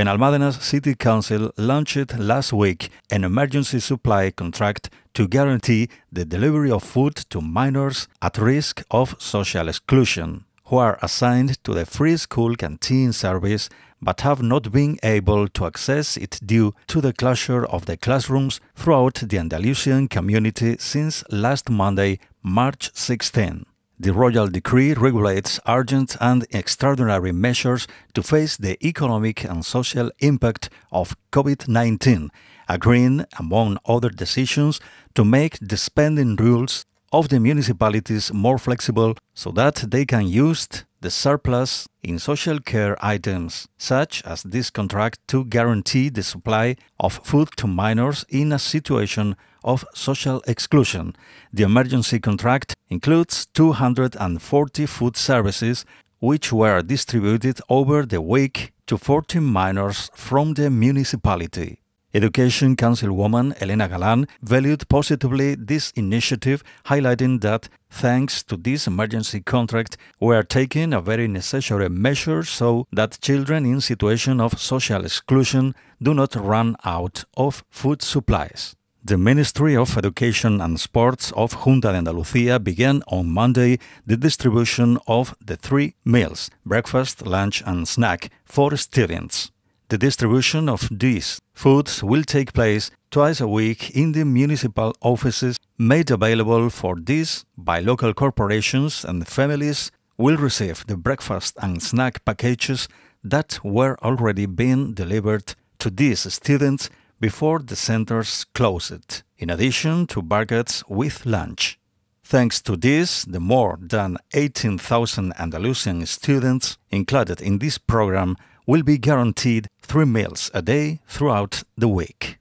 Almadena's City Council launched last week an emergency supply contract to guarantee the delivery of food to minors at risk of social exclusion who are assigned to the free school canteen service but have not been able to access it due to the closure of the classrooms throughout the Andalusian community since last Monday, March 16. The royal decree regulates urgent and extraordinary measures to face the economic and social impact of COVID 19, agreeing, among other decisions, to make the spending rules of the municipalities more flexible so that they can use the surplus in social care items, such as this contract to guarantee the supply of food to minors in a situation of social exclusion. The emergency contract includes 240 food services, which were distributed over the week to 14 minors from the municipality. Education Councilwoman Elena Galan valued positively this initiative, highlighting that thanks to this emergency contract, we are taking a very necessary measure so that children in situation of social exclusion do not run out of food supplies. The Ministry of Education and Sports of Junta de Andalucía began on Monday the distribution of the three meals breakfast, lunch, and snack for students. The distribution of these foods will take place twice a week in the municipal offices made available for this by local corporations and families will receive the breakfast and snack packages that were already being delivered to these students before the centers closed, in addition to bargains with lunch. Thanks to this, the more than 18,000 Andalusian students included in this program will be guaranteed three meals a day throughout the week.